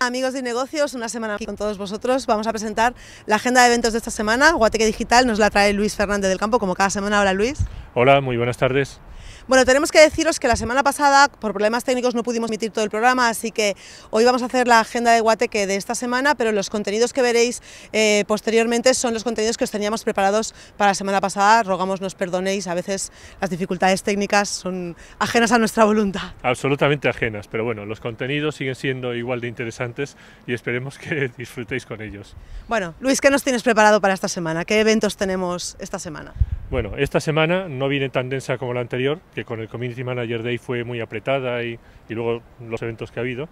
Amigos de negocios, una semana aquí con todos vosotros. Vamos a presentar la agenda de eventos de esta semana. Guateque Digital nos la trae Luis Fernández del Campo, como cada semana. Hola Luis. Hola, muy buenas tardes. Bueno, tenemos que deciros que la semana pasada, por problemas técnicos, no pudimos emitir todo el programa, así que hoy vamos a hacer la agenda de Guateque de esta semana, pero los contenidos que veréis eh, posteriormente son los contenidos que os teníamos preparados para la semana pasada. Rogamos nos perdonéis, a veces las dificultades técnicas son ajenas a nuestra voluntad. Absolutamente ajenas, pero bueno, los contenidos siguen siendo igual de interesantes y esperemos que disfrutéis con ellos. Bueno, Luis, ¿qué nos tienes preparado para esta semana? ¿Qué eventos tenemos esta semana? Bueno, esta semana no viene tan densa como la anterior, que con el Community Manager Day fue muy apretada y, luego los eventos que ha habido.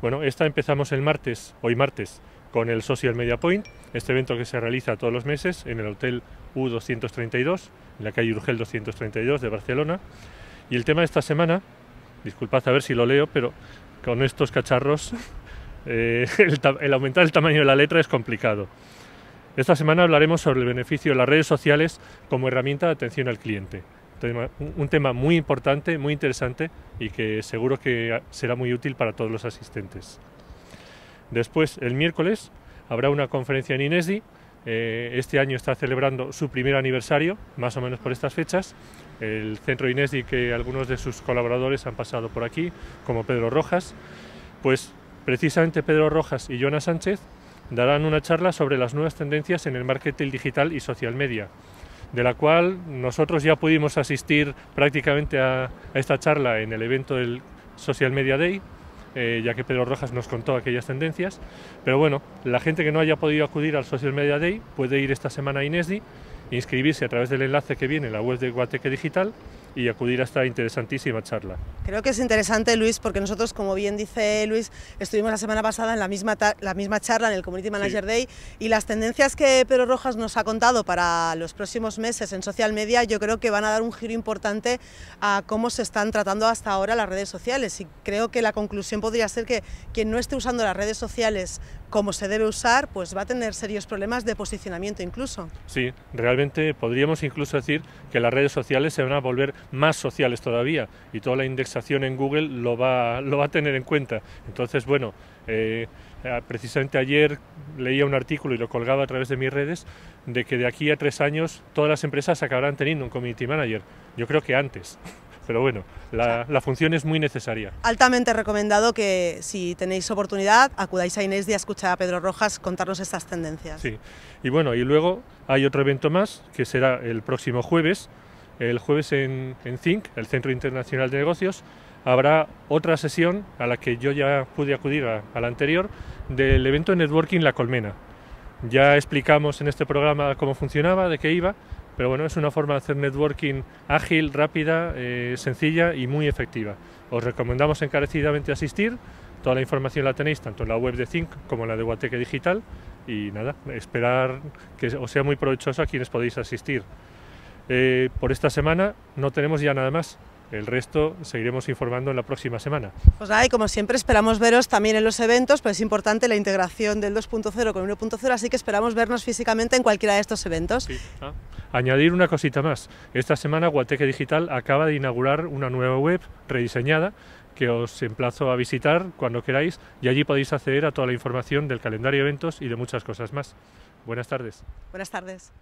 Bueno, esta empezamos el martes, hoy martes, con el Social Media Point, este evento que se realiza todos los meses en el Hotel U232, en la calle Urgel 232 de Barcelona. Y el tema de esta semana, disculpad a ver si lo leo, pero con estos cacharros eh, el aumentar el tamaño de la letra es complicado. Esta semana hablaremos sobre el beneficio de las redes sociales como herramienta de atención al cliente. Un tema muy importante, muy interesante y que seguro que será muy útil para todos los asistentes. Después, el miércoles, habrá una conferencia en INESDI. Eh, este año está celebrando su primer aniversario, más o menos por estas fechas. El centro INESDI, que algunos de sus colaboradores han pasado por aquí, como Pedro Rojas, pues precisamente Pedro Rojas y Jonas Sánchez darán una charla sobre las nuevas tendencias en el marketing digital y social media, de la cual nosotros ya pudimos asistir prácticamente a, esta charla en el evento del Social Media Day, eh, ya que Pedro Rojas nos contó aquellas tendencias. Pero bueno, la gente que no haya podido acudir al Social Media Day puede ir esta semana a Inesdi, inscribirse a través del enlace que viene en la web de Guateque Digital y acudir a esta interesantísima charla. Creo que es interesante, Luis, porque nosotros, como bien dice Luis, estuvimos la semana pasada en la misma, la misma charla en el Community Manager Day y las tendencias que Pedro Rojas nos ha contado para los próximos meses en social media, yo creo que van a dar un giro importante a cómo se están tratando hasta ahora las redes sociales. Y creo que la conclusión podría ser que quien no esté usando las redes sociales como se debe usar, pues va a tener serios problemas de posicionamiento incluso. Sí, realmente podríamos incluso decir que las redes sociales se van a volver más sociales todavía y toda la indexación en Google lo va, lo va a tener en cuenta. Entonces, bueno, eh, precisamente ayer leía un artículo y lo colgaba a través de mis redes de que de aquí a tres años todas las empresas acabarán teniendo un community manager. Yo creo que antes pero bueno, la, la, función es muy necesaria. Altamente recomendado que si tenéis oportunidad acudáis a Inés y a escuchar a Pedro Rojas contarnos estas tendencias. Sí, y bueno, y luego hay otro evento más que será el próximo jueves, el jueves en, zinc el Centro Internacional de Negocios, habrá otra sesión a la que yo ya pude acudir a, la anterior del evento de networking La Colmena. Ya explicamos en este programa cómo funcionaba, de qué iba, pero bueno, es una forma de hacer networking ágil, rápida, eh, sencilla y muy efectiva. Os recomendamos encarecidamente asistir. Toda la información la tenéis tanto en la web de Zinc como en la de Guateque Digital. Y nada, esperar que os sea muy provechoso a quienes podéis asistir. Eh, por esta semana no tenemos ya nada más. El resto seguiremos informando en la próxima semana. Pues nada, como siempre esperamos veros también en los eventos, pues es importante la integración del 2.0 con 1.0, así que esperamos vernos físicamente en cualquiera de estos eventos. Ah, añadir una cosita más. Esta semana Guateque Digital acaba de inaugurar una nueva web rediseñada que os emplazo a visitar cuando queráis y allí podéis acceder a toda la información del calendario de eventos y de muchas cosas más. Buenas tardes. Buenas tardes.